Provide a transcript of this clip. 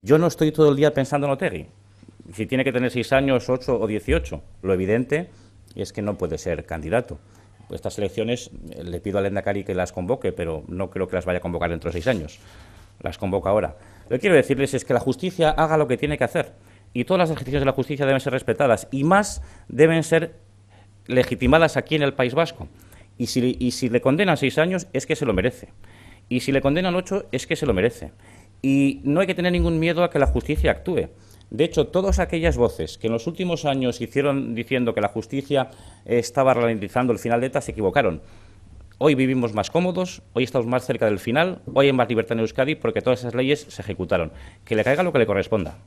Yo no estoy todo el día pensando en Otegi. Si tiene que tener seis años, 8 o 18, lo evidente es que no puede ser candidato. Estas elecciones eh, le pido a Lenda Cari que las convoque, pero no creo que las vaya a convocar dentro de seis años. Las convoca ahora. Lo que quiero decirles es que la justicia haga lo que tiene que hacer y todas las ejercicios de la justicia deben ser respetadas y más deben ser legitimadas aquí en el País Vasco. Y si, y si le condenan seis años es que se lo merece. Y si le condenan ocho es que se lo merece. Y no hay que tener ningún miedo a que la justicia actúe. De hecho, todas aquellas voces que en los últimos años hicieron diciendo que la justicia estaba ralentizando el final de ETA se equivocaron. Hoy vivimos más cómodos, hoy estamos más cerca del final, hoy hay más libertad en Euskadi porque todas esas leyes se ejecutaron. Que le caiga lo que le corresponda.